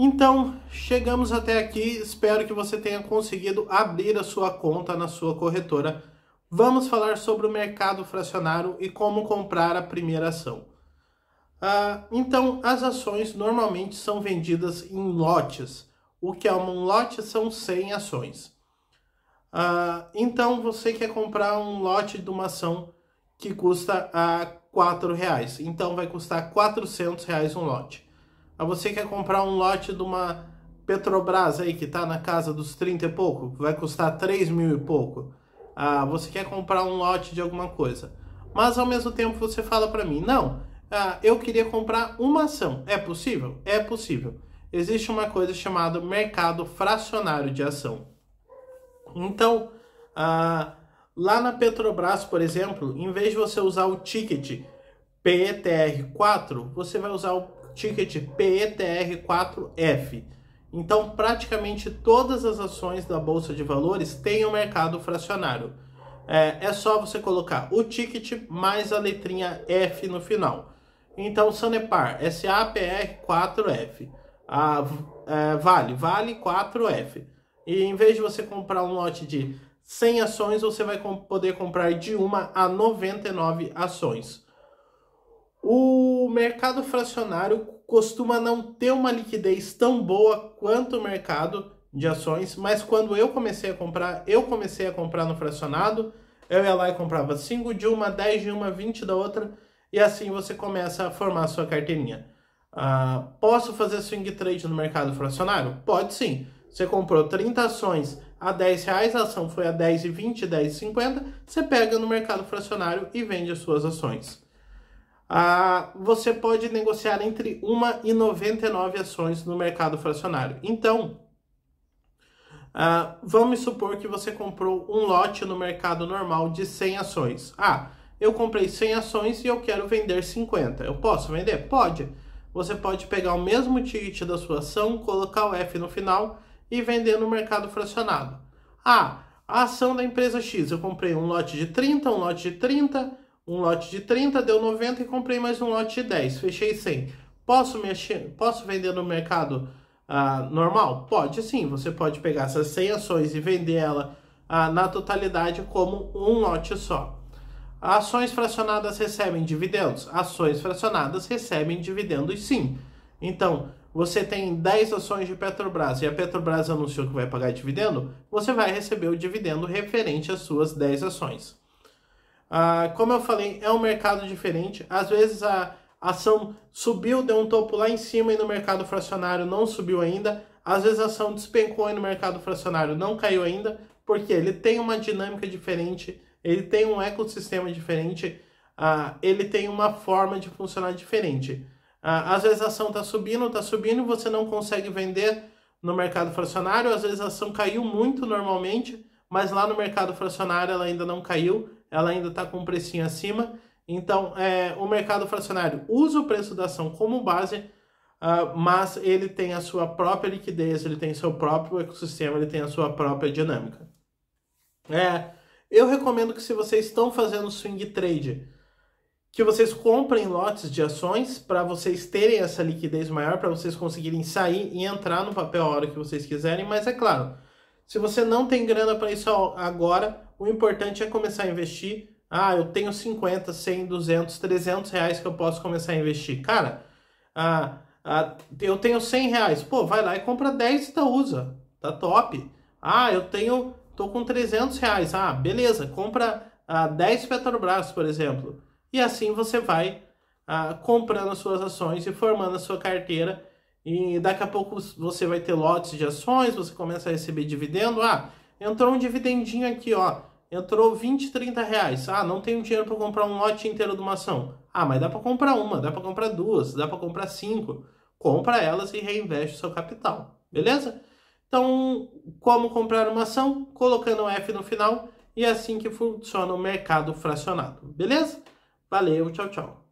Então, chegamos até aqui. Espero que você tenha conseguido abrir a sua conta na sua corretora. Vamos falar sobre o mercado fracionário e como comprar a primeira ação. Ah, então, as ações normalmente são vendidas em lotes. O que é um lote são 100 ações. Ah, então, você quer comprar um lote de uma ação que custa a ah, R$ reais. Então, vai custar R$ reais um lote. A você quer comprar um lote de uma Petrobras aí, que está na casa dos 30 e pouco, vai custar 3 mil e pouco. Ah, você quer comprar um lote de alguma coisa. Mas ao mesmo tempo você fala para mim, não, ah, eu queria comprar uma ação. É possível? É possível. Existe uma coisa chamada mercado fracionário de ação. Então, ah, lá na Petrobras, por exemplo, em vez de você usar o ticket PETR4, você vai usar o ticket PETR4F. Então, praticamente todas as ações da Bolsa de Valores têm o um mercado fracionário. É, é, só você colocar o ticket mais a letrinha F no final. Então, Sanepar, SAPR4F. A, é, vale, vale 4F. E em vez de você comprar um lote de 100 ações, você vai poder comprar de uma a 99 ações. O mercado fracionário costuma não ter uma liquidez tão boa quanto o mercado de ações, mas quando eu comecei a comprar, eu comecei a comprar no fracionado, eu ia lá e comprava 5 de uma, 10 de uma, 20 da outra, e assim você começa a formar a sua carteirinha. Ah, posso fazer swing trade no mercado fracionário? Pode sim. Você comprou 30 ações a 10 reais, a ação foi a 10,20, 10,50, você pega no mercado fracionário e vende as suas ações ah, você pode negociar entre 1 e 99 ações no mercado fracionário. Então, ah, vamos supor que você comprou um lote no mercado normal de 100 ações. Ah, eu comprei 100 ações e eu quero vender 50. Eu posso vender? Pode. Você pode pegar o mesmo ticket da sua ação, colocar o F no final e vender no mercado fracionado. Ah, a ação da empresa X, eu comprei um lote de 30, um lote de 30, um lote de 30, deu 90 e comprei mais um lote de 10, fechei 100. Posso, mexer, posso vender no mercado a ah, normal? Pode sim, você pode pegar essas 100 ações e vender ela ah, na totalidade como um lote só. Ações fracionadas recebem dividendos? Ações fracionadas recebem dividendos sim. Então, você tem 10 ações de Petrobras e a Petrobras anunciou que vai pagar dividendo, você vai receber o dividendo referente às suas 10 ações. Ah, como eu falei, é um mercado diferente. Às vezes a ação subiu, deu um topo lá em cima e no mercado fracionário não subiu ainda. Às vezes a ação despencou e no mercado fracionário não caiu ainda, porque ele tem uma dinâmica diferente, ele tem um ecossistema diferente, a ah, ele tem uma forma de funcionar diferente. Ah, às vezes a ação está subindo, está subindo e você não consegue vender no mercado fracionário, às vezes a ação caiu muito normalmente, mas lá no mercado fracionário ela ainda não caiu ela ainda está com um precinho acima. Então, é, o mercado fracionário usa o preço da ação como base, uh, mas ele tem a sua própria liquidez, ele tem seu próprio ecossistema, ele tem a sua própria dinâmica. É, eu recomendo que se vocês estão fazendo swing trade, que vocês comprem lotes de ações para vocês terem essa liquidez maior, para vocês conseguirem sair e entrar no papel a hora que vocês quiserem, mas é claro, se você não tem grana para isso agora, o importante é começar a investir. Ah, eu tenho 50, 100, 200, 300 reais que eu posso começar a investir. Cara, ah, ah, eu tenho 100 reais. Pô, vai lá e compra 10 tá USA. Tá top. Ah, eu tenho, tô com 300 reais. Ah, beleza, compra ah, 10 Petrobras, por exemplo. E assim você vai ah, comprando as suas ações e formando a sua carteira. E daqui a pouco você vai ter lotes de ações, você começa a receber dividendo. Ah, entrou um dividendinho aqui, ó entrou 20, 30 reais. Ah, não tenho dinheiro para comprar um lote inteiro de uma ação. Ah, mas dá para comprar uma, dá para comprar duas, dá para comprar cinco. Compra elas e reinveste o seu capital, beleza? Então, como comprar uma ação? Colocando um F no final e é assim que funciona o mercado fracionado, beleza? Valeu, tchau, tchau.